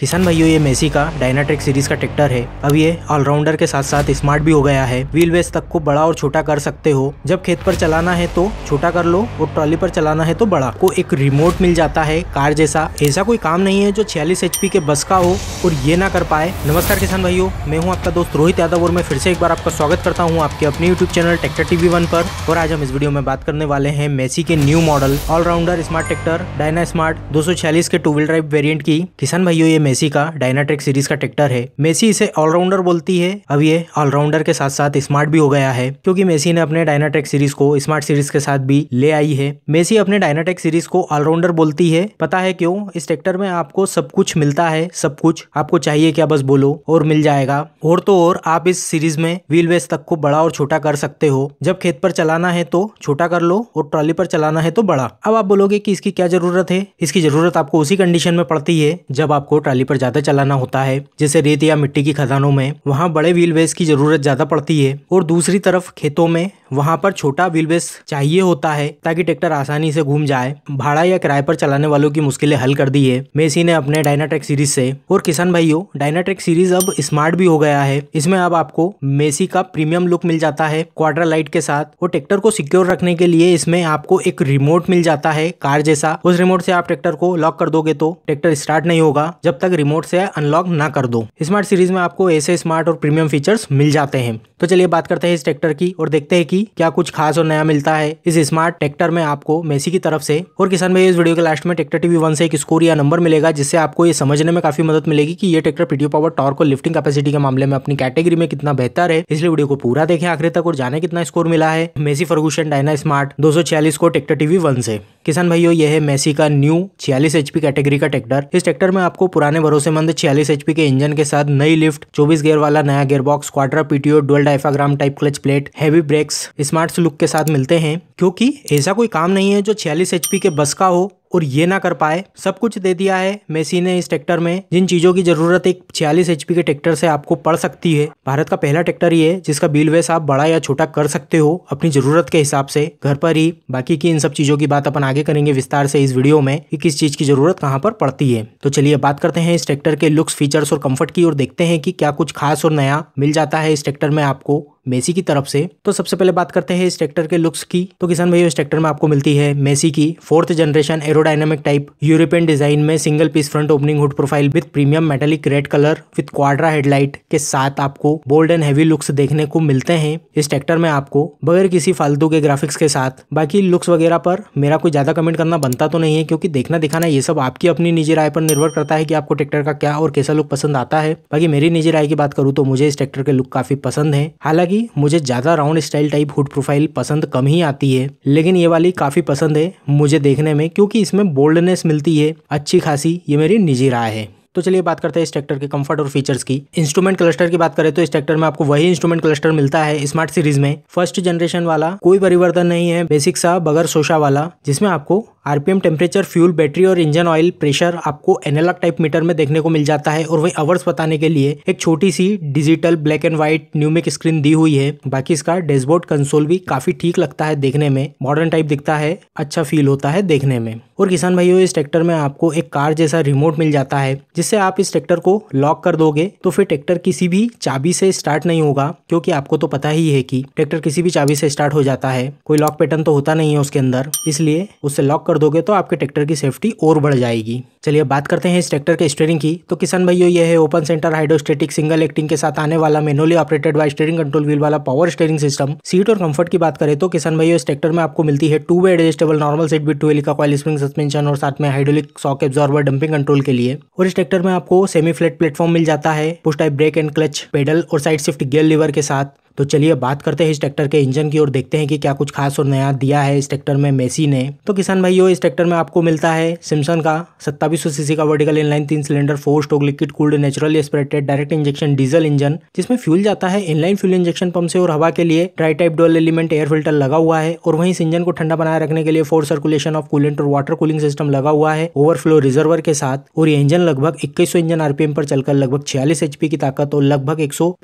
किसान भाइयों ये मेसी का डायनाट्रिक सीरीज का ट्रैक्टर है अब ये ऑलराउंडर के साथ साथ स्मार्ट भी हो गया है व्हील बेस तक को बड़ा और छोटा कर सकते हो जब खेत पर चलाना है तो छोटा कर लो और ट्रॉली पर चलाना है तो बड़ा को एक रिमोट मिल जाता है कार जैसा ऐसा कोई काम नहीं है जो छियालीस एच के बस का हो और ये ना कर पाए नमस्कार किसान भाइयों मैं हूँ आपका दोस्त रोहित यादव और मैं फिर से एक बार आपका स्वागत करता हूँ आपके अपने YouTube channel tractor TV one पर और आज हम इस वीडियो में बात करने वाले हैं मेसी के new model allrounder smart tractor Dyna smart दो के टू व्हील ड्राइव वेरियंट की किसान भाइयों ये मेसी का डायनाट्रिक सीरीज का ट्रैक्टर है मेसी इसे ऑलराउंडर बोलती है अब ये ऑलराउंडर के साथ साथ स्मार्ट भी हो गया है क्योंकि मेसी ने अपने डायनाट्रिक सीरीज को स्मार्ट सीरीज के साथ भी ले आई है मेसी अपने डायनाट्रिक सीरीज को ऑलराउंडर बोलती है पता है क्यों इस ट्रैक्टर में आपको सब कुछ मिलता है सब कुछ आपको चाहिए क्या बस बोलो और मिल जाएगा और तो और आप इस सीरीज में व्हील बेस तक को बड़ा और छोटा कर सकते हो जब खेत पर चलाना है तो छोटा कर लो और ट्रॉली पर चलाना है तो बड़ा अब आप बोलोगे की इसकी क्या जरूरत है इसकी जरूरत आपको उसी कंडीशन में पड़ती है जब आपको ट्रॉली ट्राली पर ज्यादा चलाना होता है जैसे रेत या मिट्टी की खदानों में वहाँ बड़े व्हील की जरूरत ज्यादा पड़ती है और दूसरी तरफ खेतों में वहाँ पर छोटा व्हील चाहिए होता है ताकि ट्रैक्टर आसानी से घूम जाए भाड़ा या किराए पर चलाने वालों की मुश्किलें हल कर दी है मेसी ने अपने डायनाट्रैक सीरीज से और किसान भाइयों डायनाट्रेक सीरीज अब स्मार्ट भी हो गया है इसमें अब आपको मेसी का प्रीमियम लुक मिल जाता है क्वार्टर लाइट के साथ और ट्रैक्टर को सिक्योर रखने के लिए इसमें आपको एक रिमोट मिल जाता है कार जैसा उस रिमोट से आप ट्रैक्टर को लॉक कर दोगे तो ट्रैक्टर स्टार्ट नहीं होगा जब तक तक रिमोट से अनलॉक ना कर दो स्मार्ट सीरीज में आपको ऐसे स्मार्ट और प्रीमियम फीचर्स मिल जाते हैं तो चलिए बात करते हैं इस ट्रैक्टर की और देखते हैं कि क्या कुछ खास और नया मिलता है इस स्मार्ट ट्रैक्टर में आपको मेसी की तरफ से और किसान भाई इस वीडियो के लास्ट में ट्रैक्टर टीवी वन से एक स्कोर या नंबर मिलेगा जिससे आपको ये समझने में काफी मदद मिलेगी कि ये ट्रैक्टर पीटीओ पावर टॉर्क और लिफ्टिंग कैपेसिटी के मामले में अपनी कैटेगरी में कितना बेहतर है इसलिए वीडियो को पूरा देखें आखिर तक और जाने कितना स्कोर मिला है मेसी फर्गूशन डायना स्मार्ट दो को ट्रैक्टर टीवी वन से किसान भाइयों यह है मेसी का न्यू छियालीस एचपी कैटेगरी का ट्रैक्टर इस ट्रैक्टर में आपको पुराने पुराने भरोसेमंद छियालीस एचपी के इंजन के साथ नई लिफ्ट चौबीस गियर वाला नया gearbox quarter PTO dual diaphragm type clutch plate heavy brakes smart look के साथ मिलते हैं क्योंकि ऐसा कोई काम नहीं है जो छियालीस एचपी के बस का हो और ये ना कर पाए सब कुछ दे दिया है मेसी ने इस ट्रैक्टर में जिन चीज़ों की ज़रूरत एक छियालीस एच के ट्रैक्टर से आपको पड़ सकती है भारत का पहला ट्रैक्टर ये है जिसका बिल वेस आप बड़ा या छोटा कर सकते हो अपनी ज़रूरत के हिसाब से घर पर ही बाकी की इन सब चीज़ों की बात अपन आगे करेंगे विस्तार से इस वीडियो में कि किस चीज़ की ज़रूरत कहाँ पर पड़ती है तो चलिए बात करते हैं इस ट्रैक्टर के लुक्स फीचर्स और कम्फर्ट की और देखते हैं की क्या कुछ खास और नया मिल जाता है इस ट्रैक्टर में आपको मेसी की तरफ से तो सबसे पहले बात करते हैं इस ट्रैक्टर के लुक्स की तो किसान भाई इस ट्रैक्टर में आपको मिलती है मेसी की fourth generation aerodynamic type European design में single piece front opening hood profile with premium metallic red colour with quadra headlight के साथ आपको बोल्ड एंड हैवी लुक्स देखने को मिलते हैं इस ट्रैक्टर में आपको बगैर किसी फालतू के ग्राफिक्स के साथ बाकी लुक्स वगैरह पर मेरा कोई ज्यादा कमेंट करना बनता तो नहीं है क्योंकि देखना दिखाना ये सब आपकी अपनी निजी राय पर निर्भर करता है कि आपको ट्रैक्टर का क्या और कैसा लुक पसंद आता है बाकी मेरी निजी राय की बात करूँ तो मुझे इस ट्रैक्टर के लुक काफी पसंद है हालांकि लगी मुझे ज़्यादा round style type hood profile पसंद कम ही आती है लेकिन ये वाली काफ़ी पसंद है मुझे देखने में क्योंकि इसमें बोल्डनेस मिलती है अच्छी खासी ये मेरी निजी राय है तो चलिए बात करते हैं इस ट्रैक्टर के कंफर्ट और फीचर्स की इंस्ट्रूमेंट क्लस्टर की बात करें तो इस ट्रैक्टर में आपको वही इंस्ट्रूमेंट क्लस्टर मिलता है स्मार्ट सीरीज में फर्स्ट जनरेशन वाला कोई परिवर्तन नहीं है बेसिक सा बगर सोशा वाला जिसमें आपको आरपीएम टेम्परेचर फ्यूल बैटरी और इंजन ऑयल प्रेशर आपको एनालॉग टाइप मीटर में देखने को मिल जाता है और वही अवर्स बताने के लिए एक छोटी सी digital black and white numeric screen दी हुई है बाकी इसका डैशबोर्ड कंसोल भी काफी ठीक लगता है देखने में मॉडर्न टाइप दिखता है अच्छा फील होता है देखने में और किसान भाइयों इस ट्रैक्टर में आपको एक कार जैसा रिमोट मिल जाता है जिससे आप इस ट्रैक्टर को लॉक कर दोगे तो फिर ट्रैक्टर किसी भी चाबी से स्टार्ट नहीं होगा क्योंकि आपको तो पता ही है कि ट्रैक्टर किसी भी चाबी से स्टार्ट हो जाता है कोई लॉक पैटर्न तो होता नहीं है उसके अंदर इसलिए उससे लॉक कर कर दोगे तो आपके ट्रैक्टर की सेफ्टी और बढ़ जाएगी चलिए बात करते हैं इस ट्रैक्टर के स्टेयरिंग की तो किसान भाइयों यह है open centre hydrostatic single acting के साथ आने वाला manually operated by steering control wheel वाला पावर स्टेयरिंग सिस्टम सीट और कंफर्ट की बात करें तो किसान भाइयों इस ट्रैक्टर में आपको मिलती है two way adjustable normal seat with twelve का कॉल स्प्रिंग सस्पेंशन और साथ में hydraulic shock absorber damping control के लिए और इस ट्रैक्टर में आपको सेमी फ्लैट प्लेटफॉर्म मिल जाता है push type brake and clutch pedal और साइड शिफ्ट गियर लीवर के साथ तो चलिए बात करते हैं इस ट्रैक्टर के इंजन की और देखते हैं कि क्या कुछ खास और नया दिया है इस ट्रैक्टर में मेसी ने तो किसान भाइयों इस ट्रैक्टर में आपको मिलता है सिमसन का सत्तावीस सीसी का वर्टिकल इनलाइन तीन cylinder four stroke liquid cooled natural aspirated direct injection diesel engine जिसमें फ्यूल जाता है इनलाइन फ्यूल इंजेक्शन पंप से और हवा के लिए dry type dual element air filter लगा हुआ है और वहीं इस इंजन को ठंडा बनाए रखने के लिए फोर सर्कुलेशन ऑफ कूलेंट और वाटर कूलिंग सिस्टम लगा हुआ है ओवरफ्लो रिजर्वर के साथ और ये इंजन लगभग इक्कीस इंजन आरपीएम पर चलकर लगभग छियालीस एचपी की ताकत और लगभग एक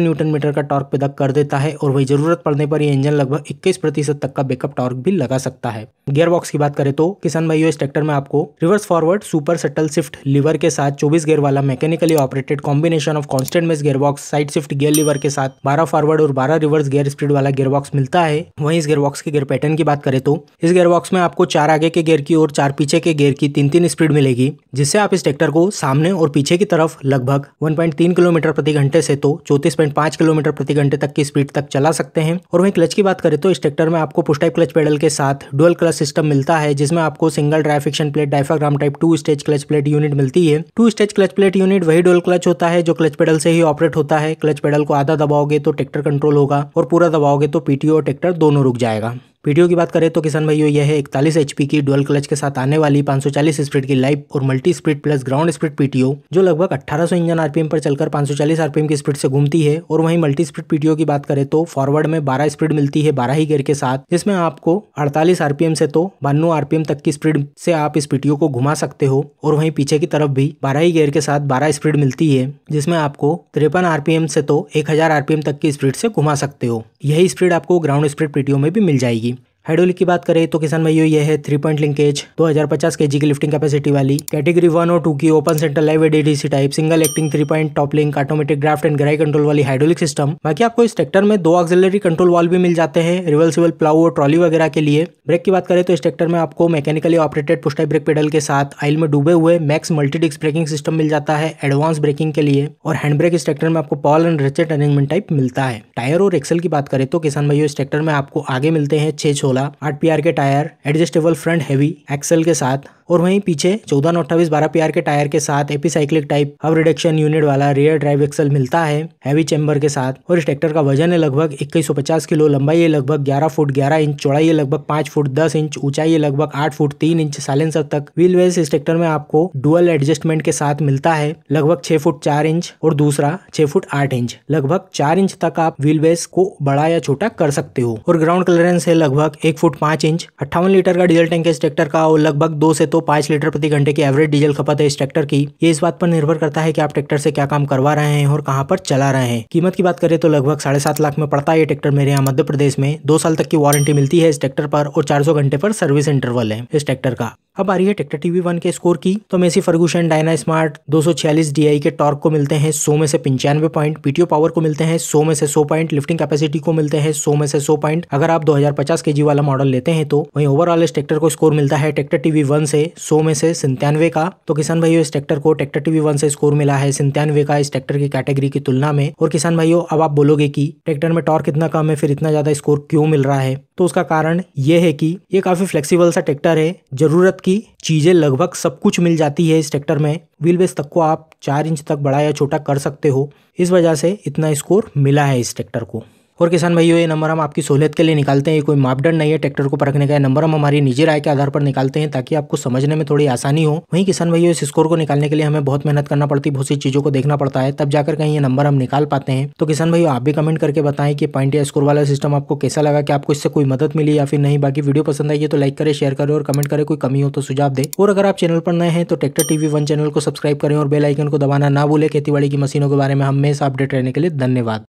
न्यूटन मीटर का टॉर्क पैदा कर देता है और वही जरूरत पड़ने पर यह इंजन लगभग 21 प्रतिशत तक का बेकअप टॉर्क भी लगा सकता है गियर बॉक्स की बात करें तो किसान भाई इस ट्रैक्टर में आपको reverse forward super shuttle shift lever के साथ चौबीस गियर वाला mechanically operated combination of constant mesh gearbox side shift gear lever के साथ बारह फॉरवर्ड और बारह रिवर्स गियर स्पीड वाला गियरबॉक्स मिलता है वहीं इस गियरबॉक्स के गियर पैटर्न की बात करें तो इस गियरबॉक्स में आपको चार आगे के गियर की और चार पीछे के गियर की तीन तीन स्पीड मिलेगी जिससे आप इस ट्रैक्टर को सामने और पीछे की तरफ लगभग 1.3 किलोमीटर प्रति घंटे से तो चौतीस किलोमीटर प्रति घंटे तक तक की स्पीड तक चला सकते हैं और वहीं क्लच की बात करें तो इस ट्रैक्टर में आपको पुश टाइप क्लच पेडल के साथ डुअल क्लच सिस्टम मिलता है जिसमें आपको single drive friction plate diaphragm type two stage clutch plate unit मिलती है two stage clutch plate unit वही डुअल क्लच होता है जो क्लच पेडल से ही ऑपरेट होता है क्लच पेडल को आधा दबाओगे तो ट्रैक्टर कंट्रोल होगा और पूरा दबाओगे तो पीटीओ और ट्रैक्टर दोनों रुक जाएगा वीडियो की बात करें तो किसान भाइयों यह है इकतालीस एचपी की डुअल क्लच के साथ आने वाली 540 स्प्रिट की लाइव और multi speed plus ground speed PTO जो लगभग 1800 इंजन आरपीएम पर चलकर 540 आरपीएम की स्पीड से घूमती है और वहीं मल्टी स्प्रिट पीटीओ की बात करें तो फॉरवर्ड में 12 स्पीड मिलती है बारह ही गेयर के साथ जिसमें आपको अड़तालीस आरपीएम से तो बानवे आरपीएम तक की स्पीड से आप इस पीटीओ को घुमा सकते हो और वहीं पीछे की तरफ भी बारह ही गेयर के साथ बारह स्पीड मिलती है जिसमें आपको तिरपन आरपीएम से तो एक आरपीएम तक की स्पीड से घुमा सकते हो यही स्पीड आपको ग्राउंड स्पीड पीटीओ में भी मिल जाएगी हाइड्रोलिक की बात करें तो किसान भाइयों ये है थ्री पॉइंट लिंकेज 2050 जी की लिफ्टिंग कैपेसिटी वाली कैटेगरी वन और टू की open centre live ADDC type single acting three point top link automatic draft and ग्राई कंट्रोल वाली हाइड्रोलिक सिस्टम बाकी आपको इस ट्रैक्टर में दो ऑक्सिलरी कंट्रोल वाल भी मिल जाते हैं रिवर्सिबल प्लाउ और ट्रॉली वगैरह के लिए ब्रेक की बात करें तो इस ट्रैक्टर में आपको mechanically operated push type brake pedal के साथ आइल में डूबे हुए मैक्स मल्टीडिक्स ब्रेकिंग सिस्टम मिल जाता है एडवांस ब्रेकिंग के लिए और हैंड ब्रेक इस ट्रैक्टर में आपको pawl and ratchet arrangement type मिलता है टायर और एक्सल की बात करें तो किसान भाइयों इस ट्रैक्टर में आपको आगे मिलते हैं छह सोलह आठ पी के tyre adjustable front heavy axle के साथ और वहीं पीछे चौदह नौ अट्ठाईस बारह पी के टायर के साथ एपीसाइक्लिक टाइप अब रिडक्शन यूनिट वाला रियर ड्राइव एक्सल मिलता है हैवी चैम्बर के साथ और इस ट्रैक्टर का वजन है लगभग इक्कीस किलो लंबाई है लगभग ग्यारह फुट ग्यारह इंच चौड़ाई है लगभग पांच फुट दस इंच ऊंचाई है लगभग आठ फुट तीन इंच साइलेंसर तक व्हील वेस इस ट्रैक्टर में आपको डुअल एडजस्टमेंट के साथ मिलता है लगभग छह फुट चार इंच और दूसरा छह फुट आठ इंच लगभग चार इंच तक आप व्हील बेस को बड़ा या छोटा कर सकते हो और ग्राउंड क्लियरेंस है लगभग एक फुट पांच इंच अट्ठावन लीटर का डीजल टैंक है इस ट्रैक्टर का और लगभग दो से तो पांच लीटर प्रति घंटे की एवरेज डीजल खपत है इस ट्रैक्टर की ये इस बात पर निर्भर करता है कि आप ट्रैक्टर से क्या काम करवा रहे हैं और कहां पर चला रहे हैं कीमत की बात करें तो लगभग साढ़े सात लाख में पड़ता है ये ट्रैक्टर मेरे यहाँ मध्य प्रदेश में दो साल तक की वारंटी मिलती है इस ट्रैक्टर पर और चार घंटे पर सर्विस इंटरवल है इस ट्रैक्टर का अब आ रही है टेक्टर टीवी वन के स्कोर की तो मेसी फर्गूशन डायना स्मार्ट दो डीआई के टॉर्क को मिलते हैं सो में से पंचानवे पॉइंट पीटीओ पावर को मिलते हैं सो में से सो पॉइंट लिफ्टिंग कैपेसिटी को मिलते हैं सो में से सो पॉइंट अगर आप दो हजार वाला मॉडल लेते हैं तो वही ओवरऑल इस ट्रैक्टर को स्कोर मिलता है ट्रैक्टर टीवी वन से सौ में से सिंतानवे का तो किसान भाइयों इस ट्रैक्टर को ट्रैक्टर टीवी वन से स्कोर मिला है सिंतानवे का इस ट्रैक्टर की कैटेगरी की तुलना में और किसान भाइयों अब आप बोलोगे की ट्रैक्टर में टॉर्क इतना कम है फिर इतना ज्यादा स्कोर क्यों मिल रहा है तो उसका कारण यह है कि ये काफ़ी फ्लेक्सिबल सा ट्रैक्टर है ज़रूरत की चीज़ें लगभग सब कुछ मिल जाती है इस ट्रैक्टर में व्हील बेस तक को आप चार इंच तक बड़ा या छोटा कर सकते हो इस वजह से इतना स्कोर मिला है इस ट्रैक्टर को और किसान भाइयों ये नंबर हम आपकी सहूलियत के लिए निकालते हैं ये कोई मापदंड नहीं है ट्रैक्टर को परखने का नंबर हम हमारी निजी राय के आधार पर निकालते हैं ताकि आपको समझने में थोड़ी आसानी हो वहीं किसान भाइयों इस स्कोर को निकालने के लिए हमें बहुत मेहनत करना पड़ती है बहुत सी चीज़ों को देखना पड़ता है तब जाकर कहीं ये नंबर हम निकाल पाते हैं तो किसान भाइयों आप भी कमेंट करके बताएं कि पॉइंट या स्कोर वाला सिस्टम आपको कैसा लगा कि आपको इससे कोई मदद मिली या फिर नहीं बाकी वीडियो पसंद आई है तो लाइक करें शेयर करें और कमेंट करें कोई कमी हो तो सुझाव दे और अगर आप चैनल पर नए हैं तो ट्रैक्टर टीवी वन चैनल को सब्सक्राइब करें और बेलाइकन को दबाना ना भूलें खेती की मशीनों के बारे में हमेशा अपडेट रहने के लिए धन्यवाद